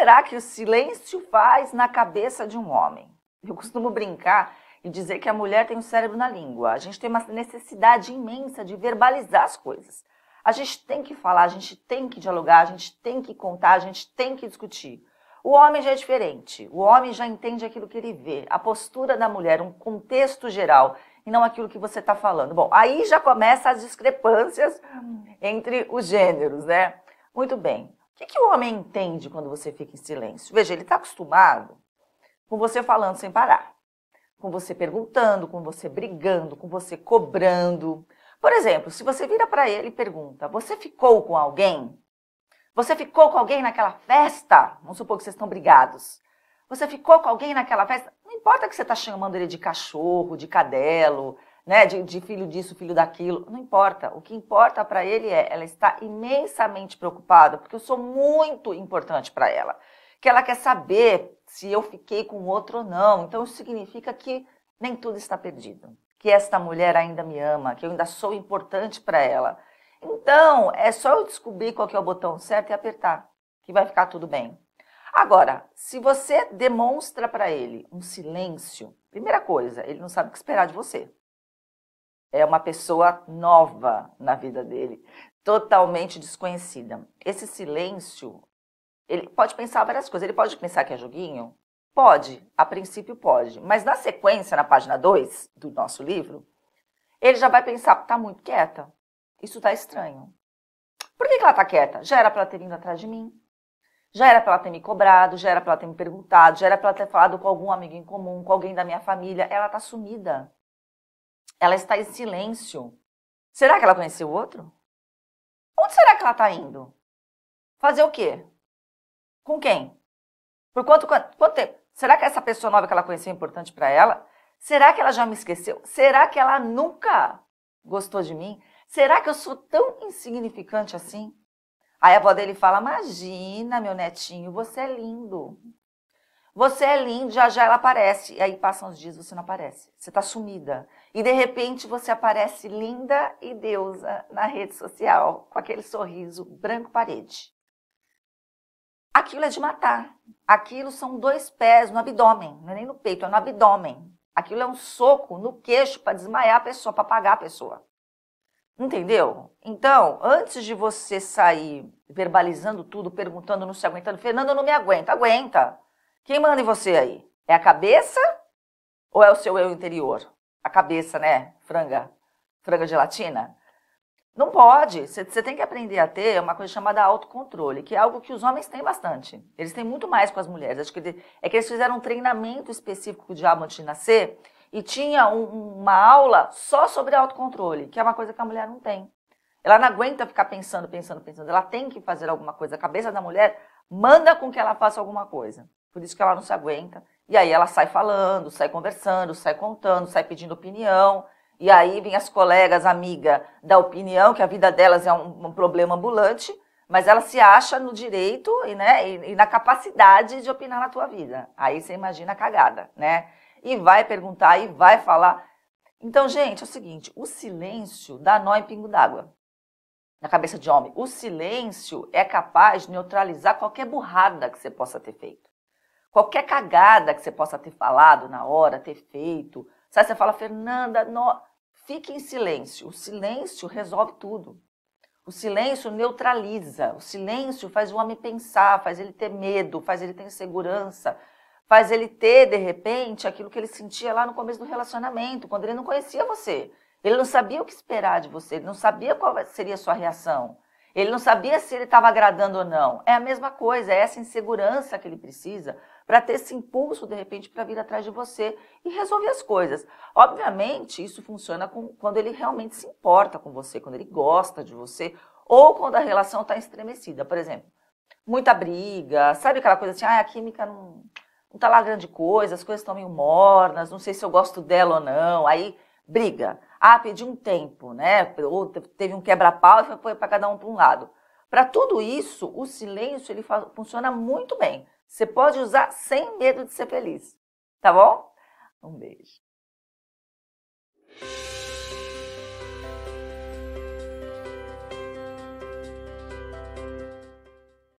será que o silêncio faz na cabeça de um homem? Eu costumo brincar e dizer que a mulher tem o cérebro na língua. A gente tem uma necessidade imensa de verbalizar as coisas. A gente tem que falar, a gente tem que dialogar, a gente tem que contar, a gente tem que discutir. O homem já é diferente. O homem já entende aquilo que ele vê, a postura da mulher, um contexto geral e não aquilo que você está falando. Bom, aí já começa as discrepâncias entre os gêneros, né? Muito bem. O que, que o homem entende quando você fica em silêncio? Veja, ele está acostumado com você falando sem parar, com você perguntando, com você brigando, com você cobrando. Por exemplo, se você vira para ele e pergunta: Você ficou com alguém? Você ficou com alguém naquela festa? Vamos supor que vocês estão brigados. Você ficou com alguém naquela festa? Não importa que você está chamando ele de cachorro, de cadelo, né, de, de filho disso, filho daquilo, não importa. O que importa para ele é, ela está imensamente preocupada, porque eu sou muito importante para ela. Que ela quer saber se eu fiquei com outro ou não. Então isso significa que nem tudo está perdido, que esta mulher ainda me ama, que eu ainda sou importante para ela. Então, é só eu descobrir qual é o botão certo e apertar, que vai ficar tudo bem. Agora, se você demonstra para ele um silêncio, primeira coisa, ele não sabe o que esperar de você é uma pessoa nova na vida dele, totalmente desconhecida. Esse silêncio, ele pode pensar várias coisas. Ele pode pensar que é joguinho? Pode, a princípio pode. Mas na sequência, na página 2 do nosso livro, ele já vai pensar, tá muito quieta, isso tá estranho. Por que, que ela tá quieta? Já era para ela ter vindo atrás de mim, já era para ela ter me cobrado, já era para ela ter me perguntado, já era para ela ter falado com algum amigo em comum, com alguém da minha família. Ela tá sumida. Ela está em silêncio. Será que ela conheceu o outro? Onde será que ela está indo? Fazer o quê? Com quem? Por quanto, quanto tempo? Será que essa pessoa nova que ela conheceu é importante para ela? Será que ela já me esqueceu? Será que ela nunca gostou de mim? Será que eu sou tão insignificante assim? Aí a avó dele fala: Imagina, meu netinho, você é lindo. Você é linda, já já ela aparece. E aí passam os dias, você não aparece. Você está sumida. E de repente você aparece linda e deusa na rede social, com aquele sorriso branco parede. Aquilo é de matar. Aquilo são dois pés no abdômen, não é nem no peito, é no abdômen. Aquilo é um soco no queixo para desmaiar a pessoa, para apagar a pessoa. Entendeu? Então, antes de você sair verbalizando tudo, perguntando, não se aguentando, Fernando, eu não me aguento, aguenta. Quem manda em você aí? É a cabeça ou é o seu eu interior? A cabeça, né? Franga, franga gelatina. Não pode. Você tem que aprender a ter uma coisa chamada autocontrole, que é algo que os homens têm bastante. Eles têm muito mais com as mulheres. Acho que ele, é que eles fizeram um treinamento específico com o diabo antes de nascer e tinha um, uma aula só sobre autocontrole, que é uma coisa que a mulher não tem. Ela não aguenta ficar pensando, pensando, pensando. Ela tem que fazer alguma coisa. A cabeça da mulher manda com que ela faça alguma coisa. Por isso que ela não se aguenta. E aí ela sai falando, sai conversando, sai contando, sai pedindo opinião. E aí vem as colegas, amiga, da opinião que a vida delas é um, um problema ambulante, mas ela se acha no direito e, né, e, e na capacidade de opinar na tua vida. Aí você imagina a cagada, né? E vai perguntar, e vai falar. Então, gente, é o seguinte: o silêncio dá nó em pingo d'água na cabeça de homem. O silêncio é capaz de neutralizar qualquer burrada que você possa ter feito. Qualquer cagada que você possa ter falado na hora, ter feito, sabe? Você fala, Fernanda, no... fique em silêncio. O silêncio resolve tudo. O silêncio neutraliza. O silêncio faz o homem pensar, faz ele ter medo, faz ele ter insegurança, faz ele ter, de repente, aquilo que ele sentia lá no começo do relacionamento, quando ele não conhecia você. Ele não sabia o que esperar de você, ele não sabia qual seria a sua reação. Ele não sabia se ele estava agradando ou não. É a mesma coisa, é essa insegurança que ele precisa para ter esse impulso, de repente, para vir atrás de você e resolver as coisas. Obviamente, isso funciona com, quando ele realmente se importa com você, quando ele gosta de você, ou quando a relação está estremecida. Por exemplo, muita briga, sabe aquela coisa assim, ah, a química não, não tá lá grande coisa, as coisas estão meio mornas, não sei se eu gosto dela ou não, aí briga. Ah, pedi um tempo, né? Ou teve um quebra-pau e foi para cada um para um lado. Para tudo isso, o silêncio ele funciona muito bem. Você pode usar sem medo de ser feliz, tá bom? Um beijo.